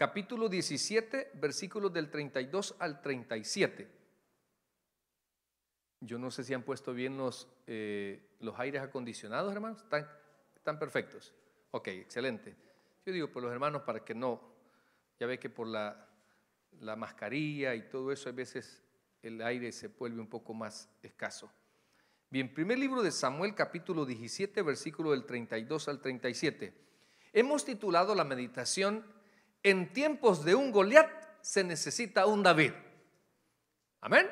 capítulo 17, versículos del 32 al 37. Yo no sé si han puesto bien los, eh, los aires acondicionados, hermanos. ¿Están, están perfectos. Ok, excelente. Yo digo, por los hermanos, para que no. Ya ve que por la, la mascarilla y todo eso, a veces el aire se vuelve un poco más escaso. Bien, primer libro de Samuel, capítulo 17, versículo del 32 al 37. Hemos titulado la meditación en tiempos de un Goliat se necesita un David. Amén.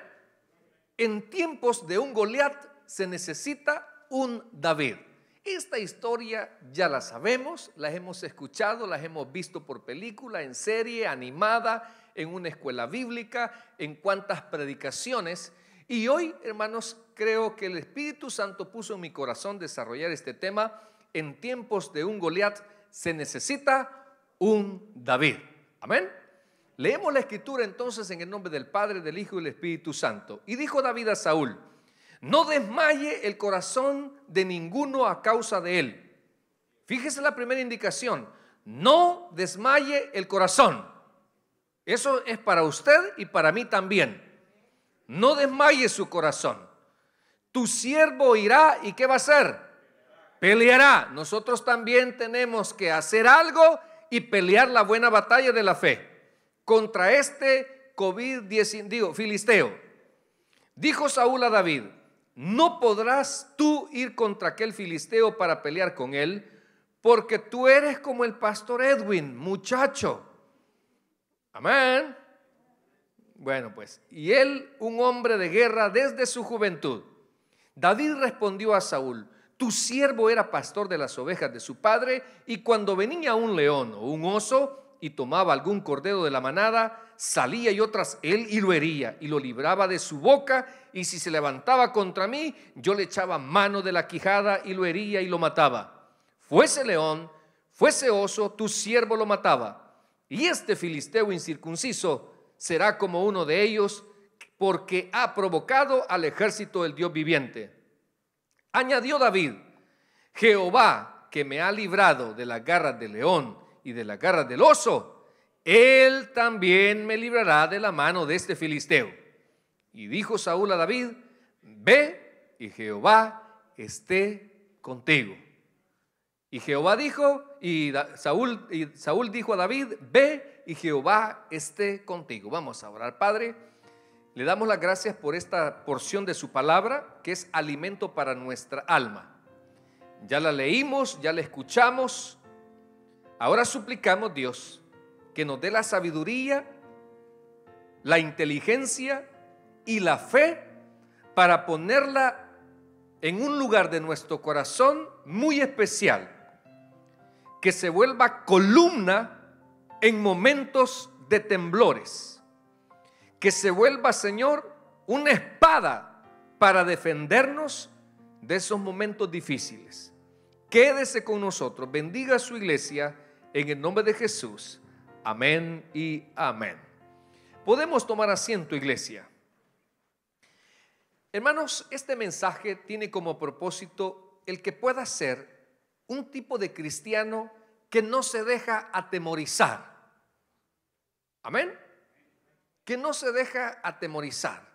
En tiempos de un Goliat se necesita un David. Esta historia ya la sabemos, las hemos escuchado, las hemos visto por película, en serie, animada, en una escuela bíblica, en cuantas predicaciones. Y hoy, hermanos, creo que el Espíritu Santo puso en mi corazón desarrollar este tema. En tiempos de un Goliat se necesita un David. Amén. Leemos la escritura entonces en el nombre del Padre, del Hijo y del Espíritu Santo. Y dijo David a Saúl, no desmaye el corazón de ninguno a causa de él. Fíjese la primera indicación, no desmaye el corazón. Eso es para usted y para mí también. No desmaye su corazón. Tu siervo irá y ¿qué va a hacer? Peleará. Nosotros también tenemos que hacer algo y pelear la buena batalla de la fe contra este COVID-19, digo, filisteo. Dijo Saúl a David, no podrás tú ir contra aquel filisteo para pelear con él, porque tú eres como el pastor Edwin, muchacho. Amén. Bueno, pues, y él un hombre de guerra desde su juventud. David respondió a Saúl, tu siervo era pastor de las ovejas de su padre, y cuando venía un león o un oso y tomaba algún cordero de la manada, salía yo tras él y lo hería, y lo libraba de su boca, y si se levantaba contra mí, yo le echaba mano de la quijada y lo hería y lo mataba. Fuese león, fuese oso, tu siervo lo mataba. Y este filisteo incircunciso será como uno de ellos, porque ha provocado al ejército del Dios viviente. Añadió David, Jehová que me ha librado de las garras del león y de las garras del oso, él también me librará de la mano de este filisteo. Y dijo Saúl a David, ve y Jehová esté contigo. Y Jehová dijo, y Saúl, y Saúl dijo a David, ve y Jehová esté contigo. Vamos a orar, Padre. Le damos las gracias por esta porción de su palabra que es alimento para nuestra alma. Ya la leímos, ya la escuchamos. Ahora suplicamos, Dios, que nos dé la sabiduría, la inteligencia y la fe para ponerla en un lugar de nuestro corazón muy especial, que se vuelva columna en momentos de temblores que se vuelva, Señor, una espada para defendernos de esos momentos difíciles. Quédese con nosotros, bendiga su iglesia en el nombre de Jesús. Amén y amén. Podemos tomar asiento, iglesia. Hermanos, este mensaje tiene como propósito el que pueda ser un tipo de cristiano que no se deja atemorizar. Amén que no se deja atemorizar.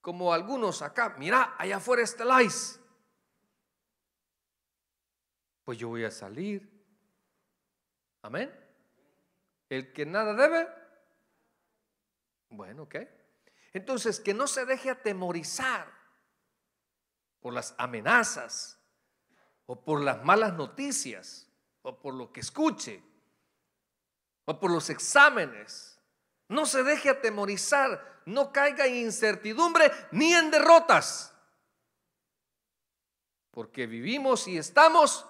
Como algunos acá, mira, allá afuera está ice. Pues yo voy a salir. Amén. El que nada debe. Bueno, ok. Entonces, que no se deje atemorizar por las amenazas o por las malas noticias o por lo que escuche o por los exámenes no se deje atemorizar, no caiga en incertidumbre ni en derrotas. Porque vivimos y estamos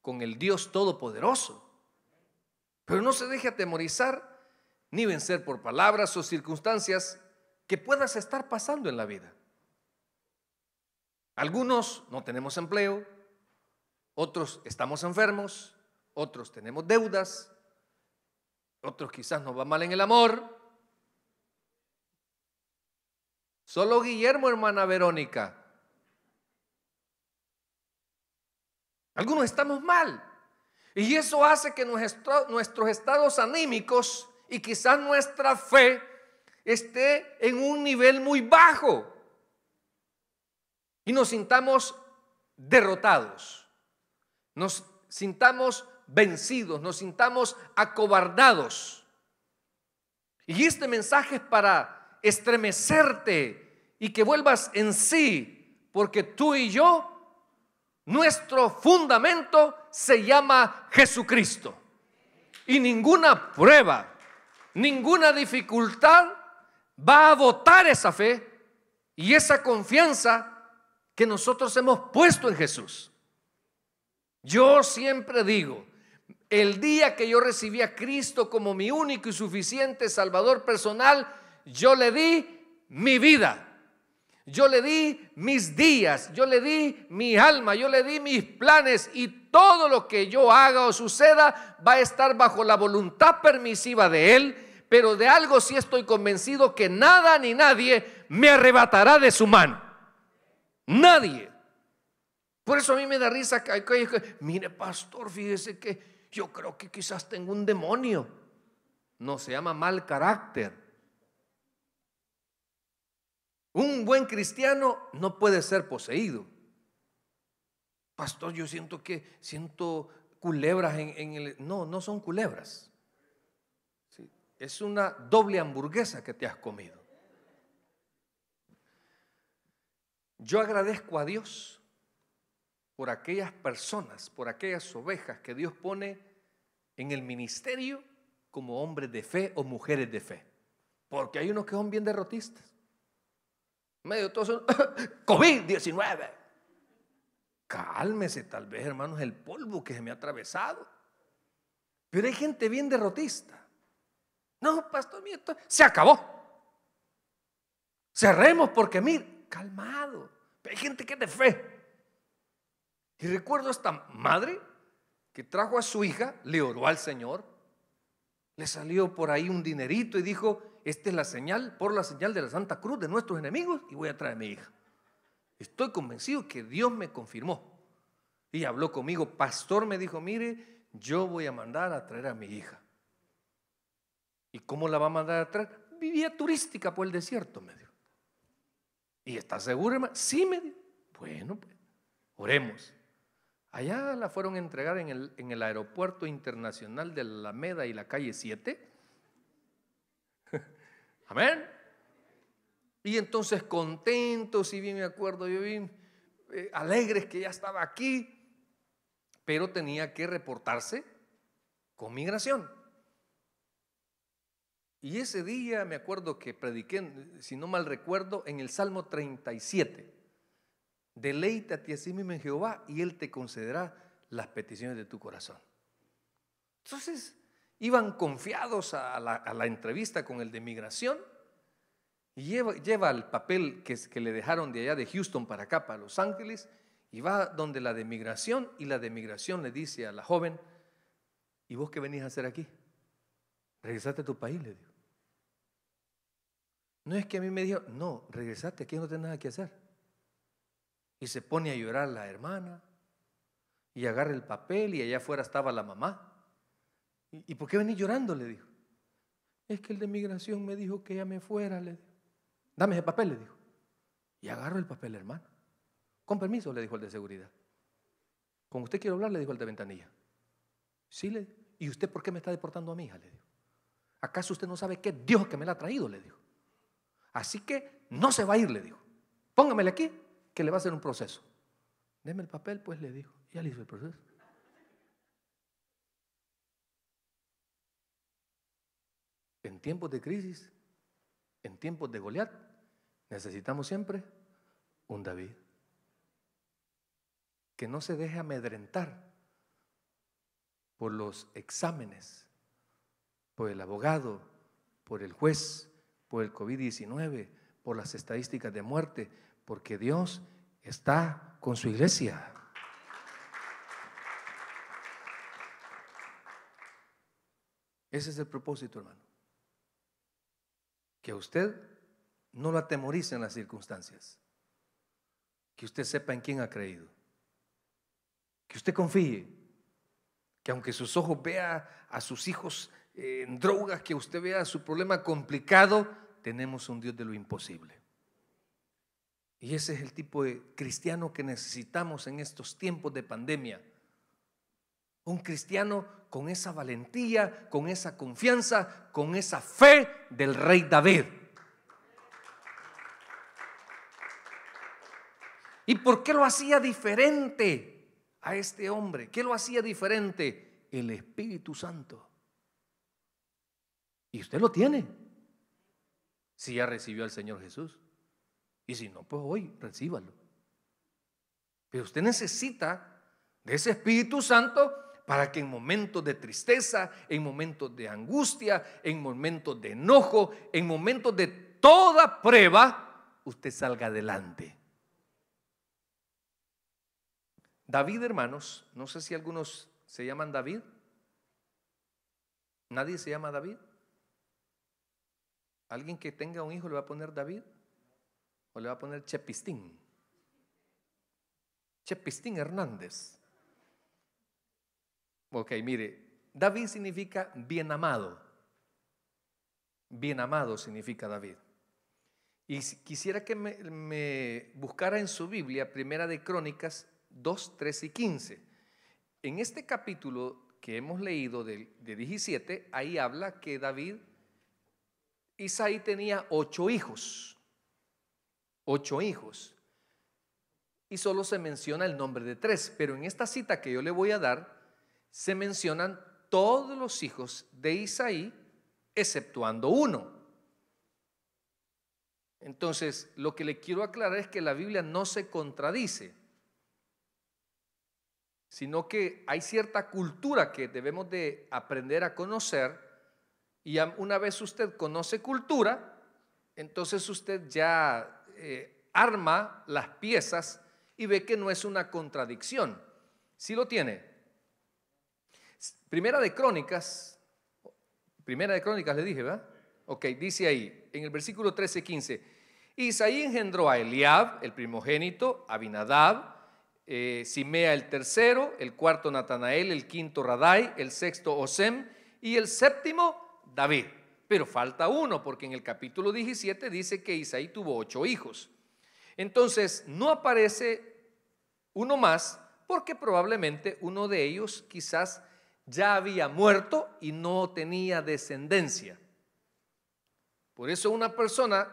con el Dios Todopoderoso. Pero no se deje atemorizar ni vencer por palabras o circunstancias que puedas estar pasando en la vida. Algunos no tenemos empleo, otros estamos enfermos, otros tenemos deudas, otros quizás nos va mal en el amor. Solo Guillermo, hermana Verónica. Algunos estamos mal. Y eso hace que nuestros estados anímicos y quizás nuestra fe esté en un nivel muy bajo. Y nos sintamos derrotados. Nos sintamos vencidos, nos sintamos acobardados. Y este mensaje es para estremecerte y que vuelvas en sí, porque tú y yo, nuestro fundamento se llama Jesucristo. Y ninguna prueba, ninguna dificultad va a votar esa fe y esa confianza que nosotros hemos puesto en Jesús. Yo siempre digo, el día que yo recibí a Cristo como mi único y suficiente Salvador personal, yo le di mi vida. Yo le di mis días, yo le di mi alma, yo le di mis planes y todo lo que yo haga o suceda va a estar bajo la voluntad permisiva de Él. Pero de algo sí estoy convencido que nada ni nadie me arrebatará de su mano. Nadie. Por eso a mí me da risa. que Mire, pastor, fíjese que yo creo que quizás tengo un demonio. No se llama mal carácter. Un buen cristiano no puede ser poseído. Pastor, yo siento que siento culebras en, el... No, no son culebras. es una doble hamburguesa que te has comido. Yo agradezco a Dios por aquellas personas, por aquellas ovejas que Dios pone en el ministerio como hombres de fe o mujeres de fe. Porque hay unos que son bien derrotistas. Medio todo son COVID-19. Cálmese, tal vez, hermanos, el polvo que se me ha atravesado. Pero hay gente bien derrotista. No, pastor, mío, se acabó. Cerremos porque, mire, calmado. hay gente que es de fe. Y recuerdo a esta madre que trajo a su hija, le oró al Señor, le salió por ahí un dinerito y dijo, esta es la señal, por la señal de la Santa Cruz de nuestros enemigos y voy a traer a mi hija. Estoy convencido que Dios me confirmó. Y habló conmigo, pastor me dijo, mire, yo voy a mandar a traer a mi hija. ¿Y cómo la va a mandar a traer? Vivía turística por el desierto, me dijo. ¿Y está seguro, hermano? Sí, me dijo. Bueno, pues, oremos. Allá la fueron a entregar en el, aeropuerto internacional de Alameda y la calle 7. Amén. Y entonces contentos, y bien me acuerdo, yo bien eh, alegres que ya estaba aquí, pero tenía que reportarse con migración. Y ese día me acuerdo que prediqué, si no mal recuerdo, en el Salmo 37. Deleítate a sí mismo en Jehová y Él te concederá las peticiones de tu corazón. Entonces, iban confiados a la, entrevista con el de migración y lleva, el papel que, le dejaron de allá de Houston para acá, para Los Ángeles, y va donde la de migración y la de migración le dice a la joven, ¿y vos qué venís a hacer aquí? regresaste a tu país, le dijo, No es que a mí me dijo, no, regresate, aquí no tenés nada que hacer. Y se pone a llorar la hermana y agarra el papel y allá afuera estaba la mamá. ¿Y, por qué venís llorando? Le dijo. Es que el de migración me dijo que ya me fuera, le dijo. Dame ese papel, le dijo. Y agarro el papel, hermano. Con permiso, le dijo el de seguridad. Con usted quiero hablar, le dijo el de ventanilla. Sí, le ¿Y usted por qué me está deportando a mi hija? Le dijo. ¿Acaso usted no sabe qué Dios que me la ha traído? Le dijo. Así que no se va a ir, le dijo. Póngamele aquí que le va a hacer un proceso. Deme el papel, pues le dijo. Ya le hizo el proceso. En tiempos de crisis, en tiempos de Goliat, necesitamos siempre un David. Que no se deje amedrentar por los exámenes, por el abogado, por el juez, por el COVID-19, por las estadísticas de muerte, porque Dios está con su iglesia. Ese es el propósito, hermano. Que a usted no lo atemorice en las circunstancias. Que usted sepa en quién ha creído. Que usted confíe. Que aunque sus ojos vean a sus hijos en drogas, que usted vea su problema complicado, tenemos un Dios de lo imposible. Y ese es el tipo de cristiano que necesitamos en estos tiempos de pandemia. Un cristiano con esa valentía, con esa confianza, con esa fe del rey David. ¿Y por qué lo hacía diferente a este hombre? ¿Qué lo hacía diferente? El Espíritu Santo. Y usted lo tiene. Si ya recibió al Señor Jesús. Y si no, pues hoy recíbalo. Pero usted necesita de ese Espíritu Santo para que en momentos de tristeza, en momentos de angustia, en momentos de enojo, en momentos de toda prueba, usted salga adelante. David, hermanos, no sé si algunos se llaman David. ¿Nadie se llama David? ¿Alguien que tenga un hijo le va a poner David? O le va a poner Chepistín. Chepistín Hernández. Ok, mire, David significa bien amado. Bien amado significa David. Y quisiera que me, buscara en su Biblia, Primera de Crónicas 2, 3 y 15. En este capítulo que hemos leído de, de 17, ahí habla que David, Isaí tenía ocho hijos ocho hijos. Y solo se menciona el nombre de tres, pero en esta cita que yo le voy a dar, se mencionan todos los hijos de Isaí, exceptuando uno. Entonces, lo que le quiero aclarar es que la Biblia no se contradice, sino que hay cierta cultura que debemos de aprender a conocer y una vez usted conoce cultura, entonces usted ya eh, arma las piezas y ve que no es una contradicción. si lo tiene. Primera de Crónicas, Primera de Crónicas le dije, ¿verdad? Ok, dice ahí, en el versículo 13, 15, Isaí engendró a Eliab, el primogénito, Abinadab, eh, Simea el tercero, el cuarto Natanael, el quinto Radai, el sexto Osem y el séptimo David. Pero falta uno, porque en el capítulo 17 dice que Isaí tuvo ocho hijos. Entonces, no aparece uno más, porque probablemente uno de ellos quizás ya había muerto y no tenía descendencia. Por eso una persona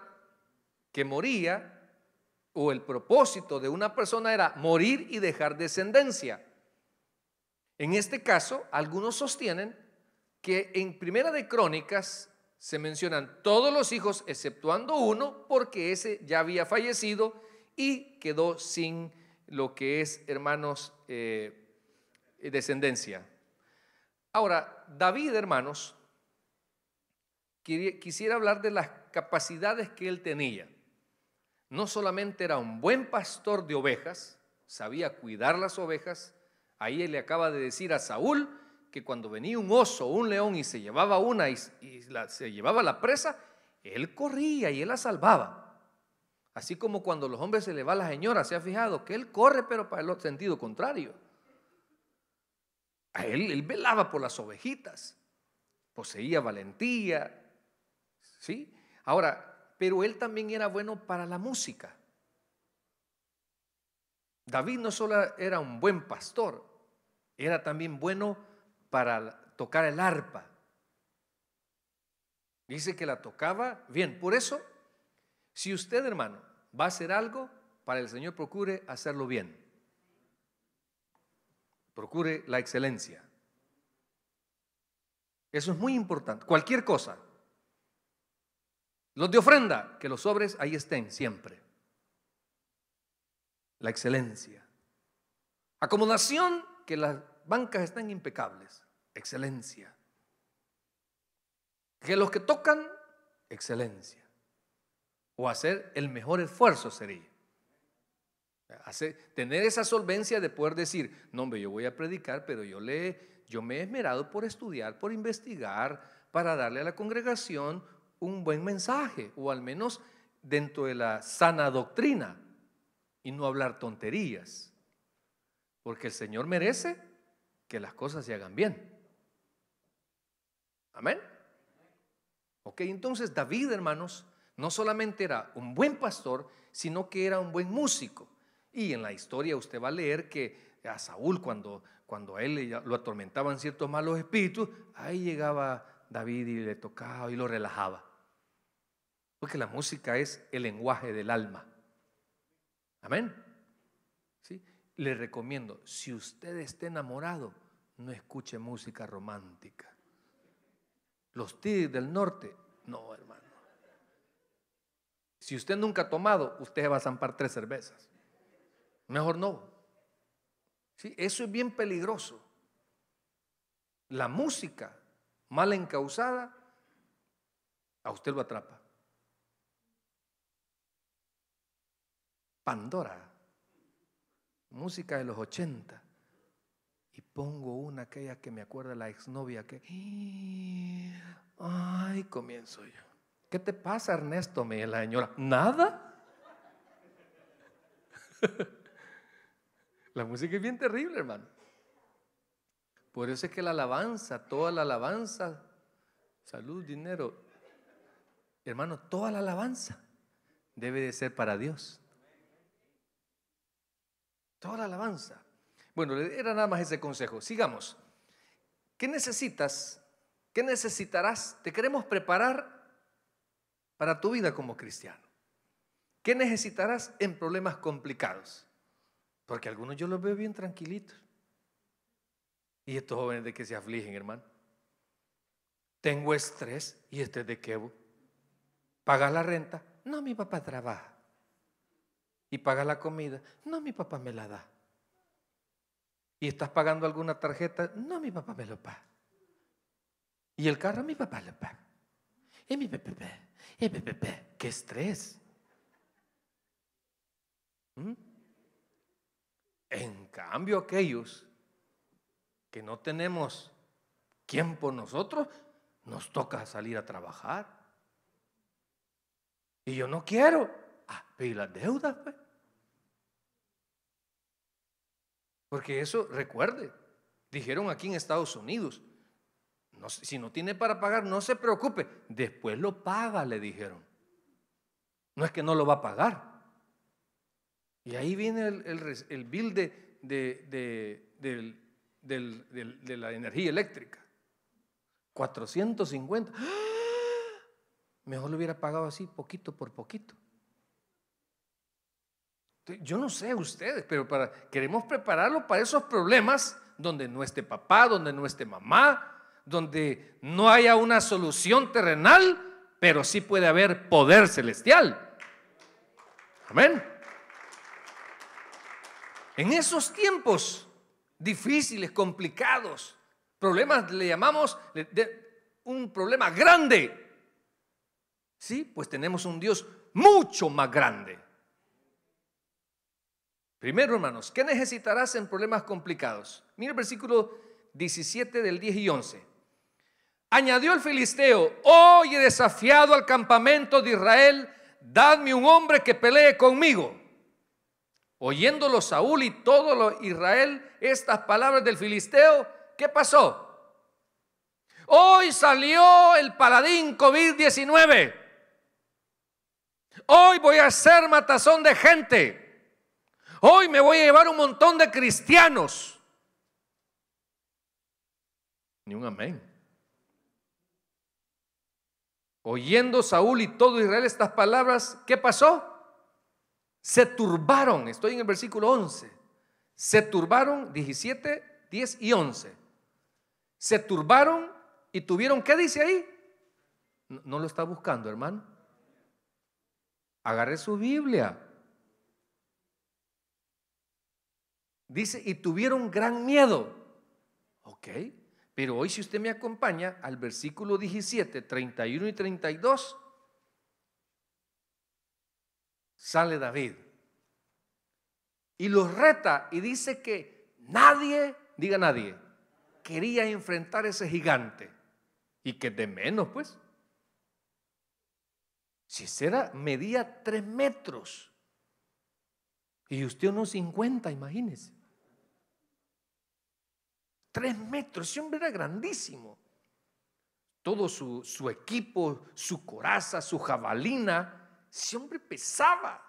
que moría, o el propósito de una persona era morir y dejar descendencia. En este caso, algunos sostienen que en Primera de Crónicas se mencionan todos los hijos exceptuando uno, porque ese ya había fallecido y quedó sin lo que es, hermanos, eh, descendencia. Ahora, David, hermanos, quisiera hablar de las capacidades que él tenía. No solamente era un buen pastor de ovejas, sabía cuidar las ovejas, ahí él le acaba de decir a Saúl, que cuando venía un oso o un león y se llevaba una y, se llevaba la presa, él corría y él la salvaba. Así como cuando los hombres se le va a la señora, se ha fijado que él corre, pero para el sentido contrario. él, él velaba por las ovejitas, poseía valentía, ¿sí? Ahora, pero él también era bueno para la música. David no solo era un buen pastor, era también bueno para tocar el arpa. Dice que la tocaba bien. Por eso, si usted, hermano, va a hacer algo, para el Señor procure hacerlo bien. Procure la excelencia. Eso es muy importante. Cualquier cosa. Los de ofrenda, que los sobres ahí estén siempre. La excelencia. Acomodación, que la bancas están impecables, excelencia. Que los que tocan, excelencia. O hacer el mejor esfuerzo sería. Hacer, tener esa solvencia de poder decir, no, hombre, yo voy a predicar, pero yo, le, yo me he esmerado por estudiar, por investigar, para darle a la congregación un buen mensaje, o al menos dentro de la sana doctrina, y no hablar tonterías. Porque el Señor merece que las cosas se hagan bien. Amén. Ok, entonces David, hermanos, no solamente era un buen pastor, sino que era un buen músico. Y en la historia usted va a leer que a Saúl, cuando, cuando a él lo atormentaban ciertos malos espíritus, ahí llegaba David y le tocaba y lo relajaba. Porque la música es el lenguaje del alma. Amén. Le recomiendo, si usted está enamorado, no escuche música romántica. Los tigres del norte, no, hermano. Si usted nunca ha tomado, usted va a zampar tres cervezas. Mejor no. Sí, eso es bien peligroso. La música mal encausada, a usted lo atrapa. Pandora música de los 80. Y pongo una, aquella que me acuerda la exnovia que... Ay, comienzo yo. ¿Qué te pasa, Ernesto? Me dice la señora. ¿Nada? la música es bien terrible, hermano. Por eso es que la alabanza, toda la alabanza, salud, dinero, hermano, toda la alabanza debe de ser para Dios. Toda la alabanza. Bueno, era nada más ese consejo. Sigamos. ¿Qué necesitas? ¿Qué necesitarás? Te queremos preparar para tu vida como cristiano. ¿Qué necesitarás en problemas complicados? Porque algunos yo los veo bien tranquilitos. Y estos jóvenes de que se afligen, hermano. Tengo estrés y este de qué. ¿Pagas la renta? No, mi papá trabaja y paga la comida. No, mi papá me la da. Y estás pagando alguna tarjeta. No, mi papá me lo paga. Y el carro, mi papá le paga. Y mi papá, y Qué estrés. ¿Mm? En cambio, aquellos que no tenemos tiempo nosotros, nos toca salir a trabajar. Y yo no quiero. Ah, pero ¿y las deudas, pues? Porque eso, recuerde, dijeron aquí en Estados Unidos, si no tiene para pagar, no se preocupe, después lo paga, le dijeron. No es que no lo va a pagar. Y ahí viene el, bill de, la energía eléctrica. 450. ¡Ah! Mejor lo hubiera pagado así, poquito por poquito. Yo no sé ustedes, pero queremos prepararlo para esos problemas donde no esté papá, donde no esté mamá, donde no haya una solución terrenal, pero sí puede haber poder celestial. Amén. En esos tiempos difíciles, complicados, problemas le llamamos un problema grande. Sí, pues tenemos un Dios mucho más grande Primero, hermanos, ¿qué necesitarás en problemas complicados? Mira el versículo 17 del 10 y 11. Añadió el filisteo, hoy he desafiado al campamento de Israel, dadme un hombre que pelee conmigo. Oyéndolo Saúl y todo lo Israel estas palabras del filisteo, ¿qué pasó? Hoy salió el paladín COVID-19. Hoy voy a ser matazón de gente. Hoy me voy a llevar un montón de cristianos. Ni un amén. Oyendo Saúl y todo Israel estas palabras, ¿qué pasó? Se turbaron, estoy en el versículo 11. Se turbaron 17, 10 y 11. Se turbaron y tuvieron, ¿qué dice ahí? No, lo está buscando, hermano. Agarré su Biblia. Dice, y tuvieron gran miedo. Ok, pero hoy si usted me acompaña al versículo 17, 31 y 32, sale David y los reta y dice que nadie, diga nadie, quería enfrentar a ese gigante y que de menos pues. Si era medía tres metros. Y usted unos 50, imagínese. Tres metros, ese hombre era grandísimo. Todo su, equipo, su coraza, su jabalina, ese hombre pesaba.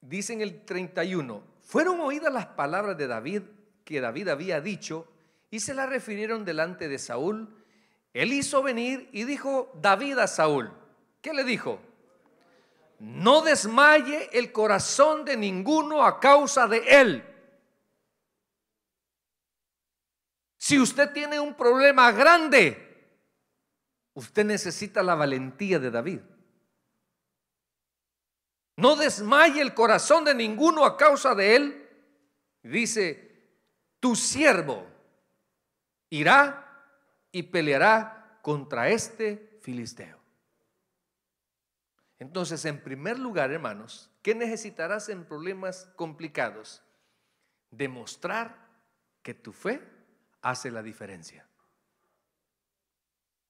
Dice en el 31, fueron oídas las palabras de David que David había dicho y se las refirieron delante de Saúl. Él hizo venir y dijo David a Saúl, ¿qué le dijo? No desmaye el corazón de ninguno a causa de él Si usted tiene un problema grande, usted necesita la valentía de David. No desmaye el corazón de ninguno a causa de él. Dice, tu siervo irá y peleará contra este filisteo. Entonces, en primer lugar, hermanos, ¿qué necesitarás en problemas complicados? Demostrar que tu fe hace la diferencia.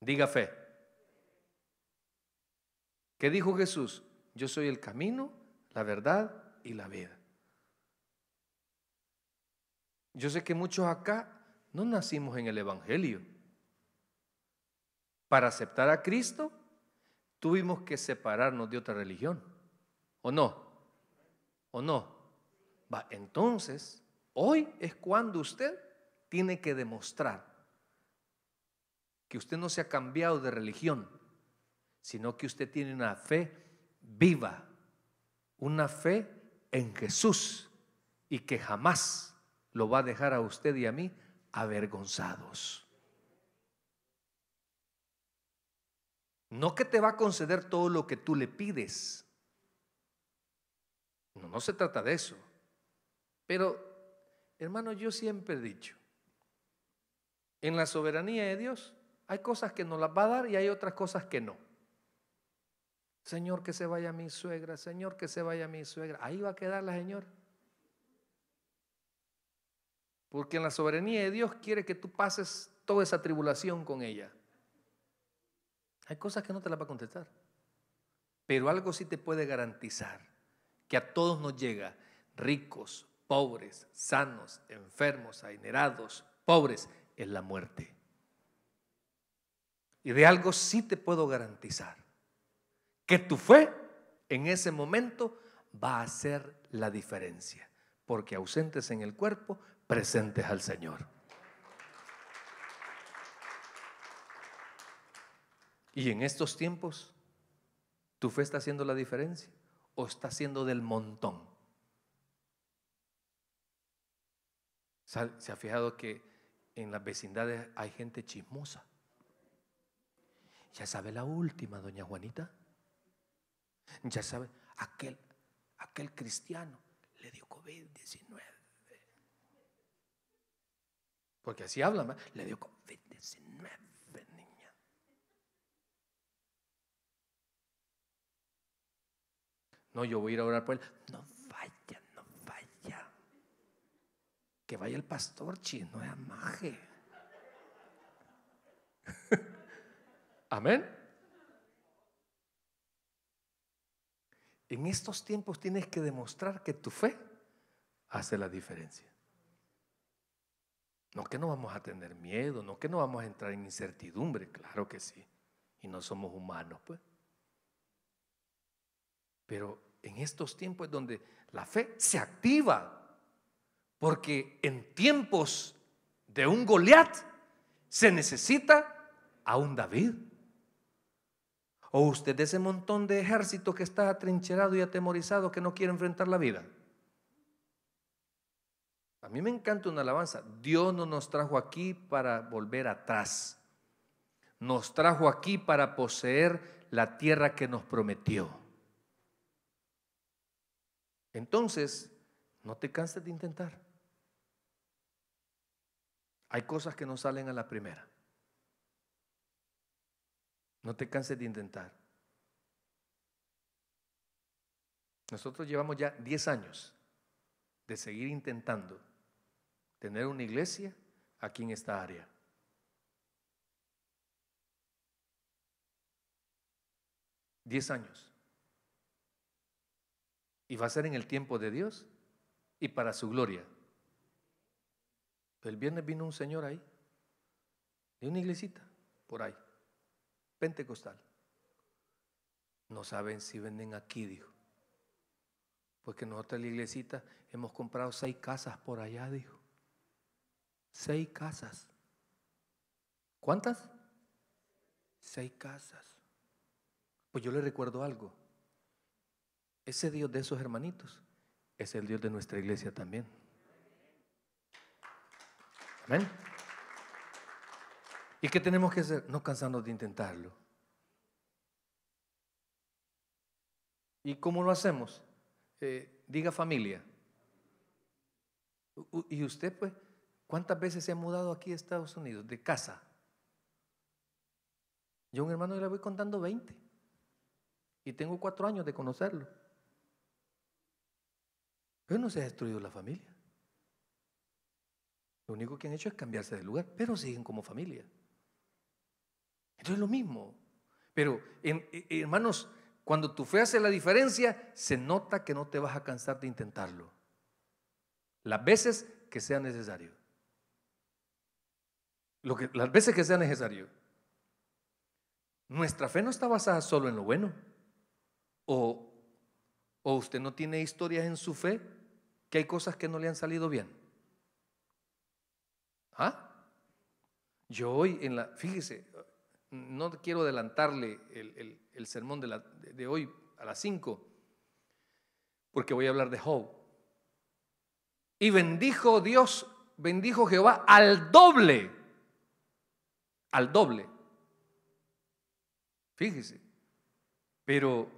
Diga fe. ¿Qué dijo Jesús? Yo soy el camino, la verdad y la vida. Yo sé que muchos acá no nacimos en el Evangelio. Para aceptar a Cristo tuvimos que separarnos de otra religión. ¿O no? ¿O no? entonces, hoy es cuando usted tiene que demostrar que usted no se ha cambiado de religión, sino que usted tiene una fe viva, una fe en Jesús y que jamás lo va a dejar a usted y a mí avergonzados. No que te va a conceder todo lo que tú le pides. No, no se trata de eso. Pero, hermano, yo siempre he dicho, en la soberanía de Dios hay cosas que nos las va a dar y hay otras cosas que no. Señor, que se vaya mi suegra, Señor, que se vaya mi suegra. Ahí va a quedar la Señor, Porque en la soberanía de Dios quiere que tú pases toda esa tribulación con ella. Hay cosas que no te las va a contestar. Pero algo sí te puede garantizar, que a todos nos llega, ricos, pobres, sanos, enfermos, ainerados, pobres, en la muerte. Y de algo sí te puedo garantizar, que tu fe en ese momento va a ser la diferencia, porque ausentes en el cuerpo, presentes al Señor. Y en estos tiempos, ¿tu fe está haciendo la diferencia o está haciendo del montón? ¿Se ha fijado que en las vecindades hay gente chismosa. Ya sabe la última, doña Juanita. Ya sabe, aquel, aquel cristiano le dio COVID-19. Porque así hablan, le dio COVID-19, niña. No, yo voy a ir a orar por él. No vaya el pastor, chino, es amaje. Amén. En estos tiempos tienes que demostrar que tu fe hace la diferencia. No que no vamos a tener miedo, no que no vamos a entrar en incertidumbre, claro que sí. Y no somos humanos, pues. Pero en estos tiempos es donde la fe se activa. Porque en tiempos de un Goliat se necesita a un David. O usted de ese montón de ejército que está atrincherado y atemorizado que no quiere enfrentar la vida. A mí me encanta una alabanza. Dios no nos trajo aquí para volver atrás. Nos trajo aquí para poseer la tierra que nos prometió. Entonces, no te canses de intentar. Hay cosas que no salen a la primera. No te canses de intentar. Nosotros llevamos ya 10 años de seguir intentando tener una iglesia aquí en esta área. Diez años. Y va a ser en el tiempo de Dios y para su gloria. El viernes vino un señor ahí, de una iglesita, por ahí, pentecostal. No saben si venden aquí, dijo. Porque nosotros la iglesita hemos comprado seis casas por allá, dijo. Seis casas. ¿Cuántas? Seis casas. Pues yo le recuerdo algo. Ese Dios de esos hermanitos es el Dios de nuestra iglesia también. ¿Y qué tenemos que hacer? No cansarnos de intentarlo. ¿Y cómo lo hacemos? Eh, diga familia. ¿Y usted, pues, cuántas veces se ha mudado aquí a Estados Unidos de casa? Yo a un hermano le voy contando 20 y tengo cuatro años de conocerlo. Pero no se ha destruido la familia. Lo único que han hecho es cambiarse de lugar, pero siguen como familia. Entonces es lo mismo. Pero, en, eh, eh, hermanos, cuando tu fe hace la diferencia, se nota que no te vas a cansar de intentarlo. Las veces que sea necesario. las veces que sea necesario. Nuestra fe no está basada solo en lo bueno. O, o usted no tiene historias en su fe que hay cosas que no le han salido bien. ¿Ah? Yo hoy en la, fíjese, no quiero adelantarle el, sermón de, la, de hoy a las 5, porque voy a hablar de Job. Y bendijo Dios, bendijo Jehová al doble, al doble. Fíjese, pero,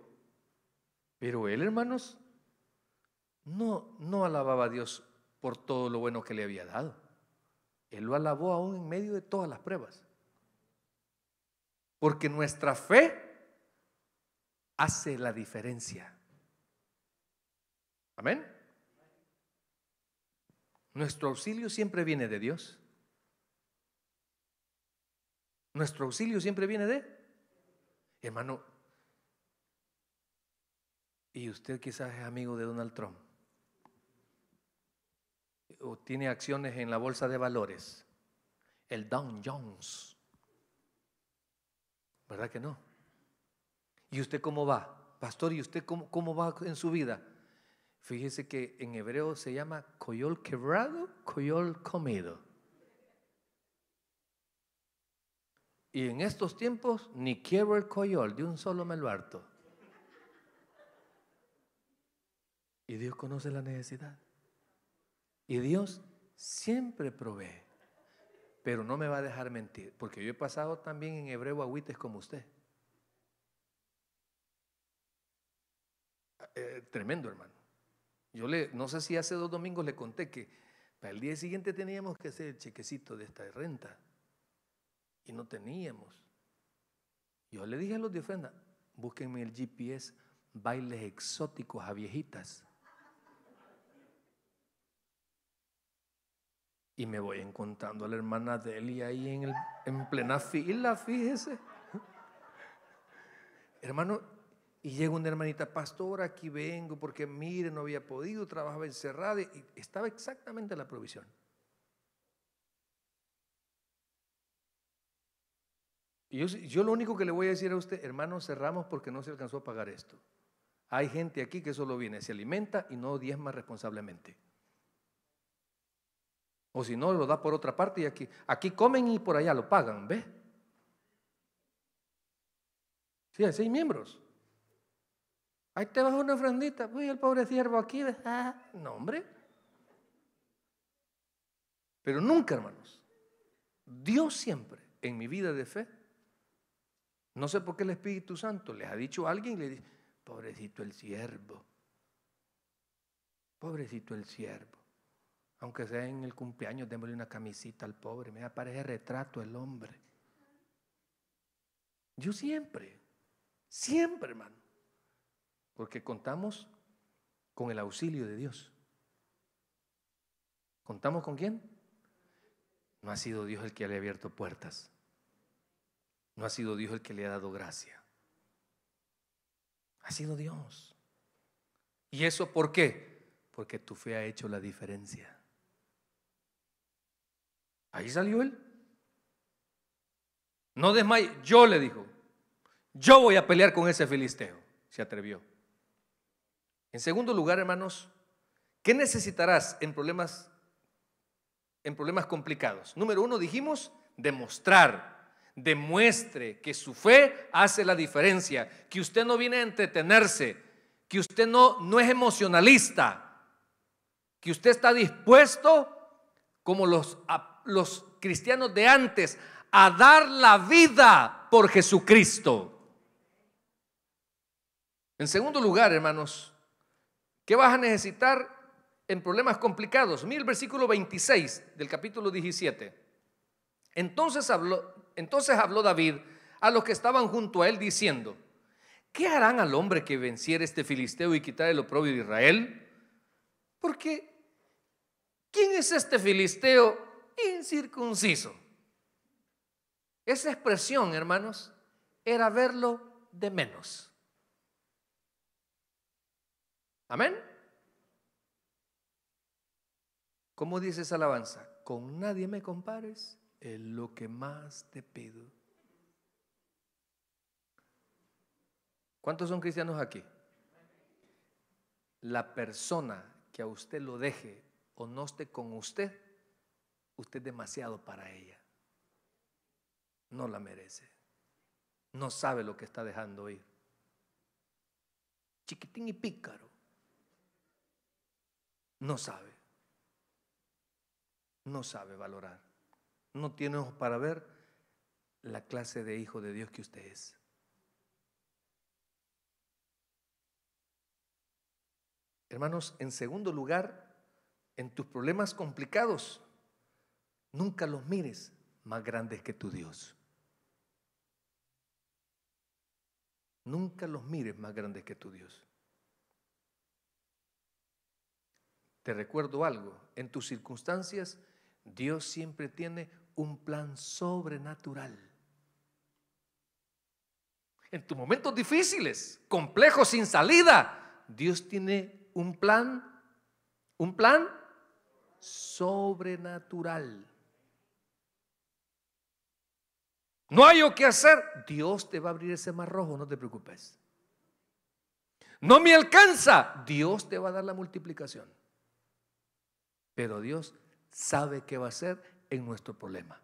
pero él, hermanos, no, no alababa a Dios por todo lo bueno que le había dado. Él lo alabó aún en medio de todas las pruebas. Porque nuestra fe hace la diferencia. Amén. Nuestro auxilio siempre viene de Dios. Nuestro auxilio siempre viene de, hermano, y usted quizás es amigo de Donald Trump o tiene acciones en la bolsa de valores, el Don Jones. ¿Verdad que no? ¿Y usted cómo va? Pastor, ¿y usted cómo, cómo va en su vida? Fíjese que en hebreo se llama coyol quebrado, coyol comido. Y en estos tiempos ni quiero el coyol, de un solo me Y Dios conoce la necesidad. Y Dios siempre provee. Pero no me va a dejar mentir, porque yo he pasado también en hebreo agüites como usted. Eh, tremendo, hermano. Yo le, no sé si hace dos domingos le conté que para el día siguiente teníamos que hacer el chequecito de esta renta. Y no teníamos. Yo le dije a los de ofrenda, búsquenme el GPS, bailes exóticos a viejitas. Y me voy encontrando a la hermana Deli ahí en, el, en plena fila, fíjese. Hermano, y llega una hermanita, pastora, aquí vengo porque mire, no había podido, trabajaba encerrada y estaba exactamente la provisión. Y yo, yo lo único que le voy a decir a usted, hermano, cerramos porque no se alcanzó a pagar esto. Hay gente aquí que solo viene, se alimenta y no diezma responsablemente. O si no, lo da por otra parte y aquí, aquí comen y por allá lo pagan, ¿ve? Sí, hay seis miembros. Ahí te vas una ofrendita. Uy, el pobre siervo aquí. Ah, no, hombre. Pero nunca, hermanos. Dios siempre, en mi vida de fe, no sé por qué el Espíritu Santo les ha dicho a alguien y le dice, pobrecito el siervo. Pobrecito el siervo. Aunque sea en el cumpleaños, démosle una camisita al pobre. Me aparece retrato el hombre. Yo siempre, siempre, hermano. Porque contamos con el auxilio de Dios. ¿Contamos con quién? No ha sido Dios el que le ha abierto puertas. No ha sido Dios el que le ha dado gracia. Ha sido Dios. ¿Y eso por qué? Porque tu fe ha hecho la diferencia. Ahí salió él. No desmaye. Yo le dijo, yo voy a pelear con ese filisteo. Se atrevió. En segundo lugar, hermanos, ¿qué necesitarás en problemas, en problemas complicados? Número uno, dijimos, demostrar. Demuestre que su fe hace la diferencia, que usted no viene a entretenerse, que usted no, no es emocionalista, que usted está dispuesto como los apóstoles los cristianos de antes a dar la vida por Jesucristo. En segundo lugar, hermanos, ¿qué vas a necesitar en problemas complicados? Mira el versículo 26 del capítulo 17. Entonces habló, entonces habló David a los que estaban junto a él diciendo, ¿qué harán al hombre que venciere este filisteo y quitar el oprobio de Israel? Porque, ¿quién es este filisteo incircunciso. Esa expresión, hermanos, era verlo de menos. Amén. ¿Cómo dice esa alabanza? Con nadie me compares, en lo que más te pido. ¿Cuántos son cristianos aquí? La persona que a usted lo deje o no esté con usted usted es demasiado para ella. No la merece. No sabe lo que está dejando ir. Chiquitín y pícaro. No sabe. No sabe valorar. No tiene ojos para ver la clase de hijo de Dios que usted es. Hermanos, en segundo lugar, en tus problemas complicados, Nunca los mires más grandes que tu Dios. Nunca los mires más grandes que tu Dios. Te recuerdo algo, en tus circunstancias Dios siempre tiene un plan sobrenatural. En tus momentos difíciles, complejos, sin salida, Dios tiene un plan, un plan sobrenatural. no hay o qué hacer, Dios te va a abrir ese mar rojo, no te preocupes. No me alcanza, Dios te va a dar la multiplicación. Pero Dios sabe qué va a hacer en nuestro problema.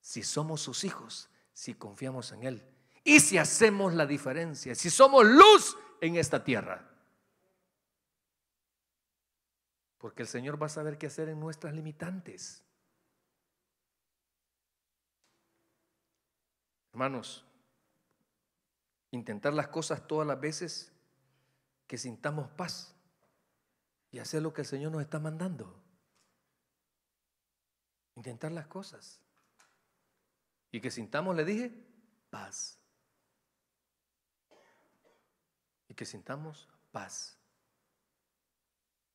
Si somos sus hijos, si confiamos en Él y si hacemos la diferencia, si somos luz en esta tierra. Porque el Señor va a saber qué hacer en nuestras limitantes. Hermanos, intentar las cosas todas las veces que sintamos paz y hacer lo que el Señor nos está mandando. Intentar las cosas. Y que sintamos, le dije, paz. Y que sintamos paz.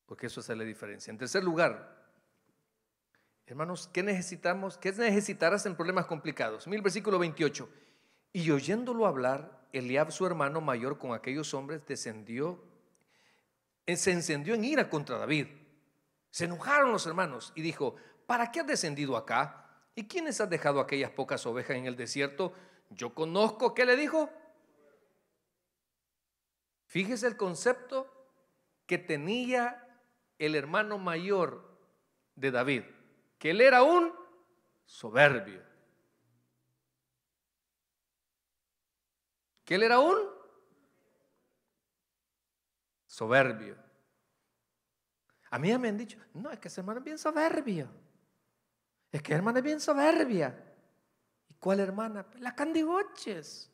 Porque eso hace la diferencia. En tercer lugar, Hermanos, ¿qué necesitamos? ¿Qué necesitarás en problemas complicados? Mil versículo 28. Y oyéndolo hablar, Eliab, su hermano mayor, con aquellos hombres, descendió, eh, se encendió en ira contra David. Se enojaron los hermanos y dijo, ¿para qué has descendido acá? ¿Y quiénes has dejado aquellas pocas ovejas en el desierto? Yo conozco, ¿qué le dijo? Fíjese el concepto que tenía el hermano mayor de David que él era un soberbio. Que él era un soberbio. A mí ya me han dicho, no, es que ese hermano es bien soberbio. Es que hermana es bien soberbia. ¿Y cuál hermana? Las Candigoches.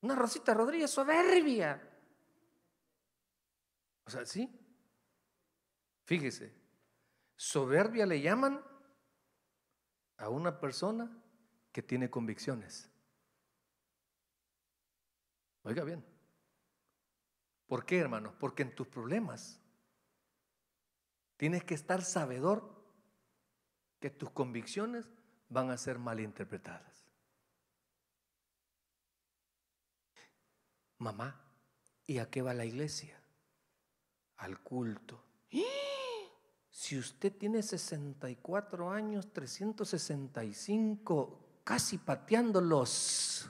Una Rosita Rodríguez soberbia. O sea, sí, Fíjese, soberbia le llaman a una persona que tiene convicciones. Oiga bien. ¿Por qué, hermanos? Porque en tus problemas tienes que estar sabedor que tus convicciones van a ser malinterpretadas. Mamá, ¿y a qué va la iglesia? Al culto. Si usted tiene 64 años, 365, casi pateándolos.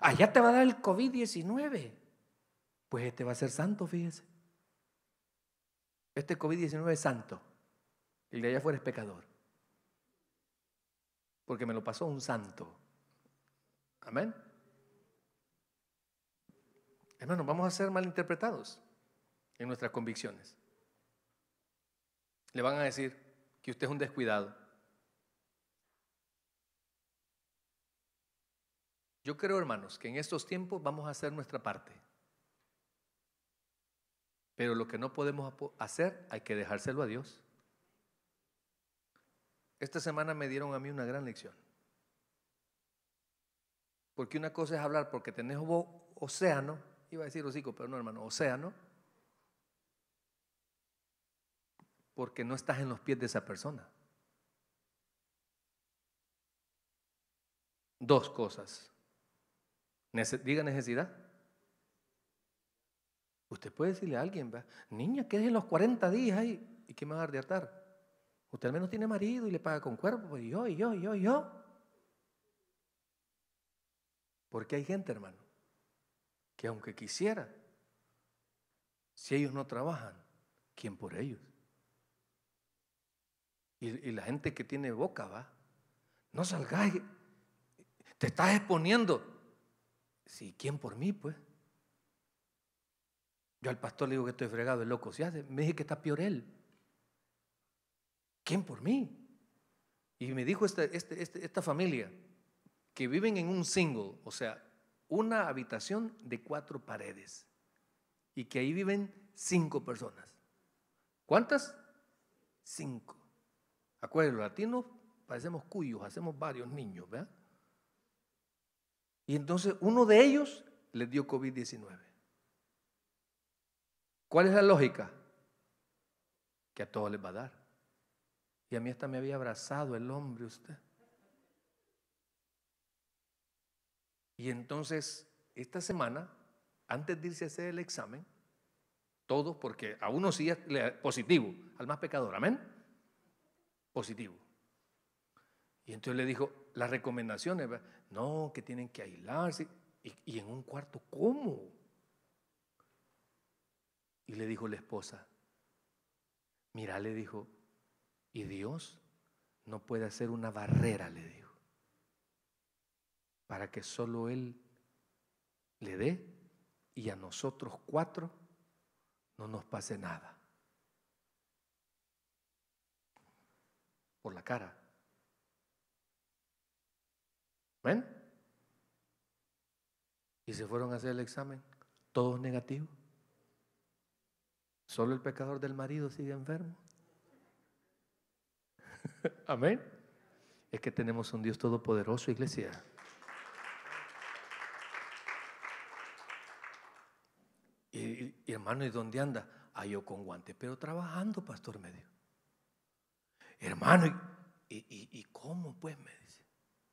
Allá te va a dar el COVID-19. Pues este va a ser santo, fíjese. Este COVID-19 es santo. El de allá fuera es pecador. Porque me lo pasó un santo. Amén hermanos vamos a ser malinterpretados en nuestras convicciones. Le van a decir que usted es un descuidado. Yo creo, hermanos, que en estos tiempos vamos a hacer nuestra parte. Pero lo que no podemos hacer hay que dejárselo a Dios. Esta semana me dieron a mí una gran lección. Porque una cosa es hablar porque tenés océano Iba a decir hocico, pero no, hermano, o sea, ¿no? Porque no estás en los pies de esa persona. Dos cosas. diga necesidad. Usted puede decirle a alguien, ¿verdad? niña, en los 40 días ahí. ¿Y qué me va a dar de atar? Usted al menos tiene marido y le paga con cuerpo. y pues yo, yo, yo, yo. Porque hay gente, hermano, y aunque quisiera, si ellos no trabajan, ¿quién por ellos? Y, la gente que tiene boca va, no salgáis, te estás exponiendo. Sí, ¿quién por mí, pues? Yo al pastor le digo que estoy fregado, el loco Me dije que está peor él. ¿Quién por mí? Y me dijo este, este, este, esta familia que viven en un single, o sea, una habitación de cuatro paredes y que ahí viven cinco personas. ¿Cuántas? Cinco. Acuérdense, los latinos parecemos cuyos, hacemos varios niños, ¿verdad? Y entonces uno de ellos le dio COVID-19. ¿Cuál es la lógica? Que a todos les va a dar. Y a mí hasta me había abrazado el hombre usted. Y entonces, esta semana, antes de irse a hacer el examen, todos, porque a uno sí es positivo, al más pecador, amén, positivo. Y entonces le dijo, las recomendaciones, no, que tienen que aislarse, y, y en un cuarto, ¿cómo? Y le dijo la esposa, mira, le dijo, y Dios no puede hacer una barrera, le dijo para que solo Él le dé y a nosotros cuatro no nos pase nada. Por la cara. ¿Ven? Y se fueron a hacer el examen, todos negativos. Solo el pecador del marido sigue enfermo. Amén. Es que tenemos un Dios todopoderoso, iglesia. hermano, ¿y dónde anda? Ahí yo con guante, pero trabajando, pastor, me dijo. Hermano, ¿y, cómo pues? Me dice.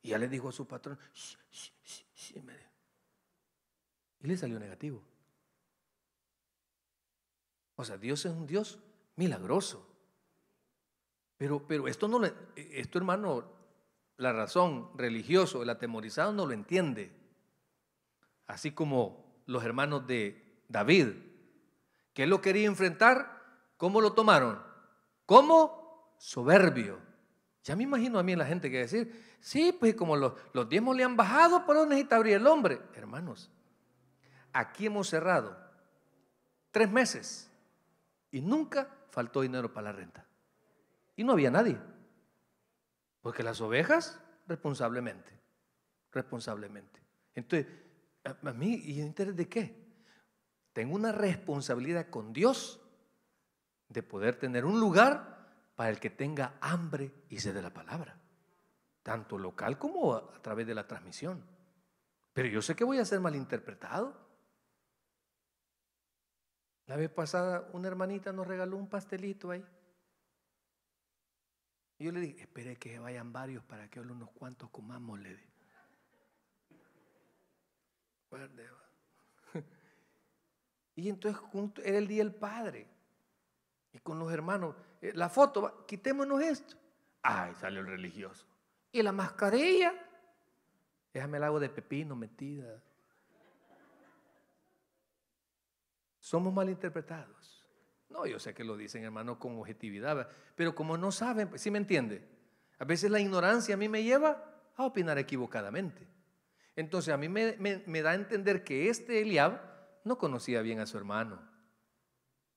Y ya le dijo a su patrón, sí, sí, sí, Y le salió negativo. O sea, Dios es un Dios milagroso. Pero, pero esto no esto hermano, la razón religioso, el atemorizado no lo entiende. Así como los hermanos de David, Qué lo quería enfrentar, ¿cómo lo tomaron? ¿Cómo? Soberbio. Ya me imagino a mí la gente que decir, sí, pues como los, diezmos le han bajado, ¿por pues, dónde necesita abrir el hombre? Hermanos, aquí hemos cerrado tres meses y nunca faltó dinero para la renta. Y no había nadie. Porque las ovejas, responsablemente, responsablemente. Entonces, a mí, ¿y interés de qué? Tengo una responsabilidad con Dios de poder tener un lugar para el que tenga hambre y se de la palabra, tanto local como a través de la transmisión. Pero yo sé que voy a ser malinterpretado. La vez pasada una hermanita nos regaló un pastelito ahí. Y yo le dije, espere que vayan varios para que unos cuantos comamos, le dije. Y entonces junto, era el día del Padre. Y con los hermanos, eh, la foto, quitémonos esto. Ay, salió el religioso. Y la mascarilla, déjame el hago de pepino metida. Somos malinterpretados. No, yo sé que lo dicen, hermano, con objetividad, pero como no saben, si pues, me entiende? A veces la ignorancia a mí me lleva a opinar equivocadamente. Entonces a mí me, me da a entender que este Eliab no conocía bien a su hermano.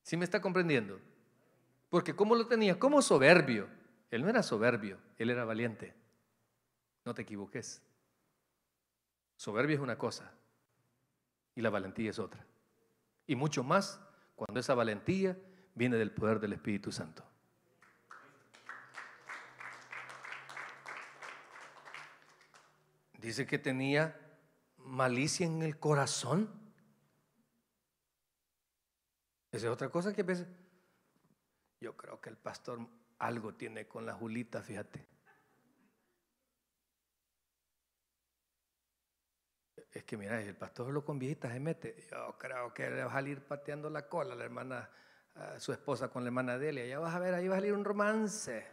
¿Sí me está comprendiendo? Porque ¿cómo lo tenía? Como soberbio. Él no era soberbio, él era valiente. No te equivoques. Soberbia es una cosa y la valentía es otra. Y mucho más cuando esa valentía viene del poder del Espíritu Santo. Dice que tenía malicia en el corazón. Esa es otra cosa que a veces. Yo creo que el pastor algo tiene con la Julita, fíjate. Es que mira, el pastor lo con viejitas se mete. Yo creo que le va a salir pateando la cola la hermana, a su esposa con la hermana Delia. Ya vas a ver, ahí va a salir un romance.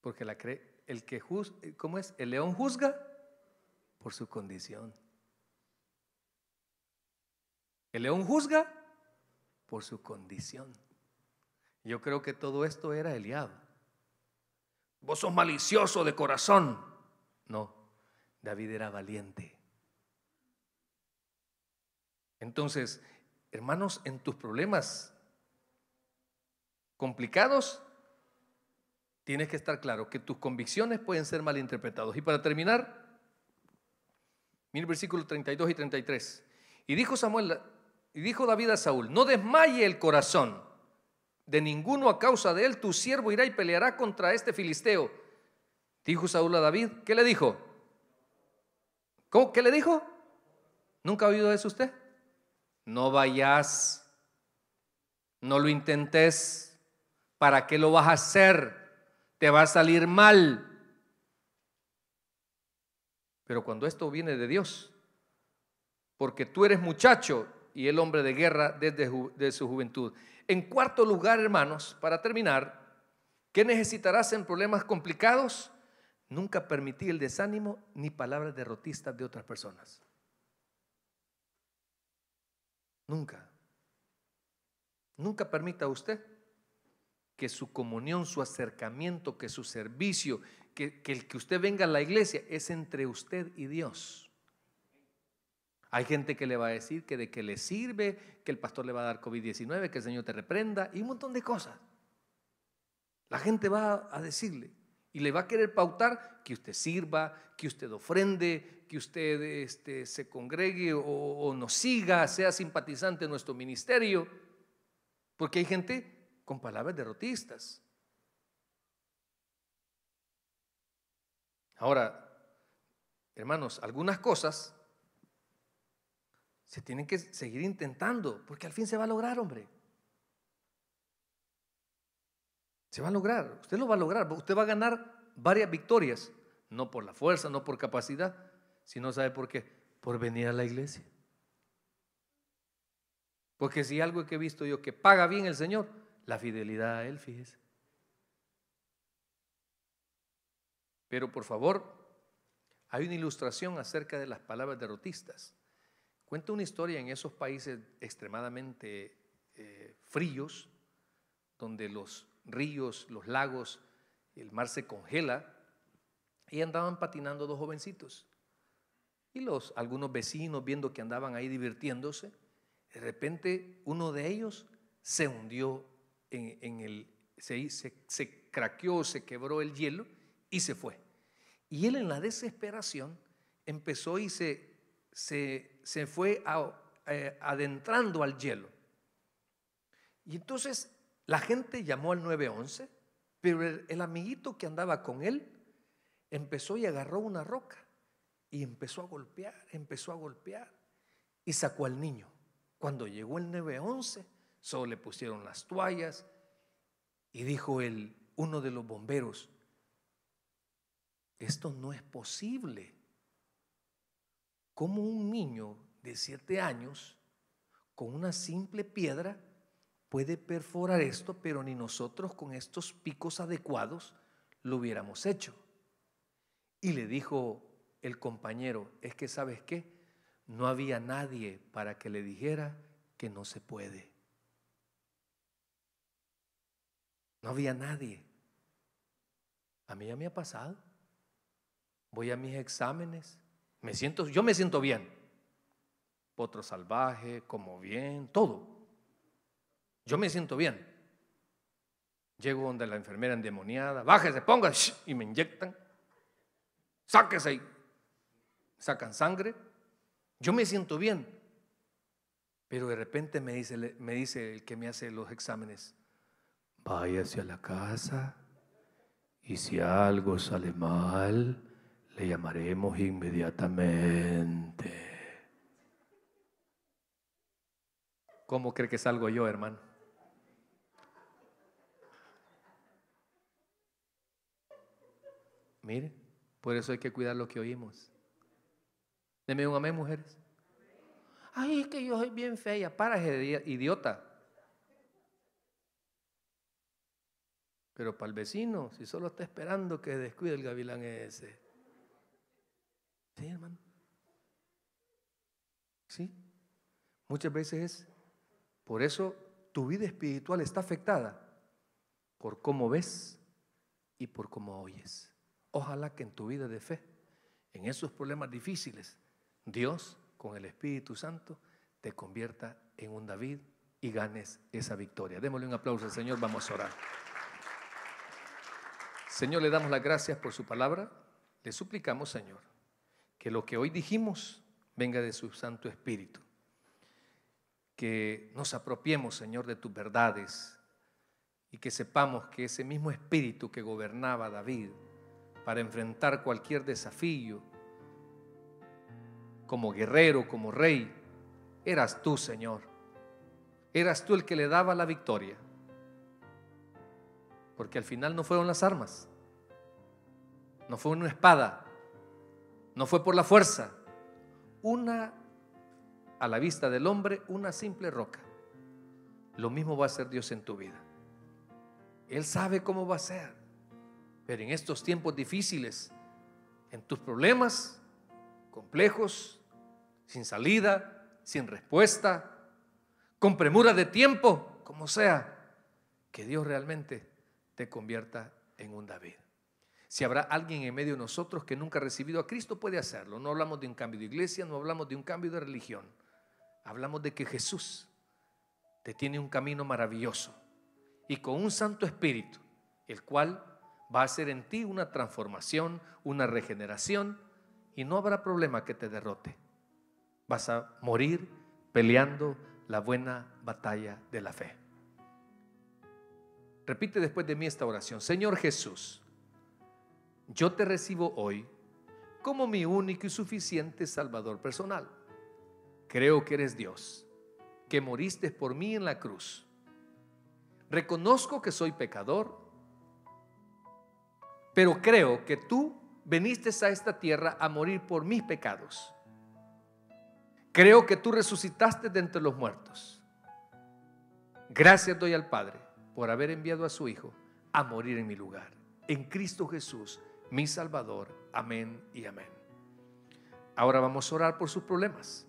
Porque la cree, el que juzga, ¿cómo es? El león juzga por su condición. El león juzga por su condición. Yo creo que todo esto era Eliab. Vos sos malicioso de corazón. No, David era valiente. Entonces, hermanos, en tus problemas complicados, tienes que estar claro que tus convicciones pueden ser malinterpretadas. Y para terminar, mire el versículo 32 y 33. Y dijo Samuel, y dijo David a Saúl, no desmaye el corazón de ninguno a causa de él, tu siervo irá y peleará contra este filisteo. Dijo Saúl a David, ¿qué le dijo? ¿Cómo? ¿Qué le dijo? ¿Nunca ha oído eso usted? No vayas, no lo intentes, ¿para qué lo vas a hacer? Te va a salir mal. Pero cuando esto viene de Dios, porque tú eres muchacho y el hombre de guerra desde su juventud. En cuarto lugar, hermanos, para terminar, ¿qué necesitarás en problemas complicados? Nunca permití el desánimo ni palabras derrotistas de otras personas. Nunca. Nunca permita usted que su comunión, su acercamiento, que su servicio, que, que el que usted venga a la iglesia es entre usted y Dios. Hay gente que le va a decir que de qué le sirve, que el pastor le va a dar COVID-19, que el Señor te reprenda y un montón de cosas. La gente va a decirle y le va a querer pautar que usted sirva, que usted ofrende, que usted este, se congregue o, nos siga, sea simpatizante en nuestro ministerio. Porque hay gente con palabras derrotistas. Ahora, hermanos, algunas cosas se tienen que seguir intentando, porque al fin se va a lograr, hombre. Se va a lograr, usted lo va a lograr, usted va a ganar varias victorias, no por la fuerza, no por capacidad, sino sabe por qué, por venir a la iglesia. Porque si algo que he visto yo que paga bien el Señor, la fidelidad a Él, fíjese. Pero por favor, hay una ilustración acerca de las palabras derrotistas. Cuenta una historia en esos países extremadamente eh, fríos, donde los ríos, los lagos, el mar se congela, y andaban patinando dos jovencitos. Y los, algunos vecinos, viendo que andaban ahí divirtiéndose, de repente uno de ellos se hundió en, el, se, craqueó, se quebró el hielo y se fue. Y él en la desesperación empezó y se, se se fue eh, adentrando al hielo. Y entonces la gente llamó al 911, pero el, amiguito que andaba con él empezó y agarró una roca y empezó a golpear, empezó a golpear y sacó al niño. Cuando llegó el 911, solo le pusieron las toallas y dijo el, uno de los bomberos, esto no es posible cómo un niño de siete años con una simple piedra puede perforar esto, pero ni nosotros con estos picos adecuados lo hubiéramos hecho. Y le dijo el compañero, es que sabes qué, no había nadie para que le dijera que no se puede. No había nadie. A mí ya me ha pasado. Voy a mis exámenes me siento, yo me siento bien. Potro salvaje, como bien, todo. Yo me siento bien. Llego donde la enfermera endemoniada, bájese, ponga, y me inyectan. Sáquese ahí. Sacan sangre. Yo me siento bien. Pero de repente me dice, me dice el que me hace los exámenes, váyase hacia la casa y si algo sale mal, le llamaremos inmediatamente. ¿Cómo cree que salgo yo, hermano? Mire, por eso hay que cuidar lo que oímos. Deme un amén, mujeres. Ay, es que yo soy bien fea. Para, idiota. Pero para el vecino, si solo está esperando que descuide el gavilán ese. Sí, hermano. Sí. Muchas veces es. Por eso tu vida espiritual está afectada por cómo ves y por cómo oyes. Ojalá que en tu vida de fe, en esos problemas difíciles, Dios con el Espíritu Santo te convierta en un David y ganes esa victoria. Démosle un aplauso al Señor, vamos a orar. Señor, le damos las gracias por su palabra. Le suplicamos, Señor, que lo que hoy dijimos venga de su Santo Espíritu. Que nos apropiemos, Señor, de tus verdades y que sepamos que ese mismo Espíritu que gobernaba a David para enfrentar cualquier desafío, como guerrero, como rey, eras tú, Señor. Eras tú el que le daba la victoria. Porque al final no fueron las armas, no fue una espada, no fue por la fuerza. Una, a la vista del hombre, una simple roca. Lo mismo va a hacer Dios en tu vida. Él sabe cómo va a ser. Pero en estos tiempos difíciles, en tus problemas complejos, sin salida, sin respuesta, con premura de tiempo, como sea, que Dios realmente te convierta en un David. Si habrá alguien en medio de nosotros que nunca ha recibido a Cristo, puede hacerlo. No hablamos de un cambio de iglesia, no hablamos de un cambio de religión. Hablamos de que Jesús te tiene un camino maravilloso y con un Santo Espíritu, el cual va a hacer en ti una transformación, una regeneración y no habrá problema que te derrote. Vas a morir peleando la buena batalla de la fe. Repite después de mí esta oración. Señor Jesús, yo te recibo hoy como mi único y suficiente Salvador personal. Creo que eres Dios, que moriste por mí en la cruz. Reconozco que soy pecador, pero creo que tú viniste a esta tierra a morir por mis pecados. Creo que tú resucitaste de entre los muertos. Gracias doy al Padre por haber enviado a su Hijo a morir en mi lugar. En Cristo Jesús mi Salvador. Amén y amén. Ahora vamos a orar por sus problemas.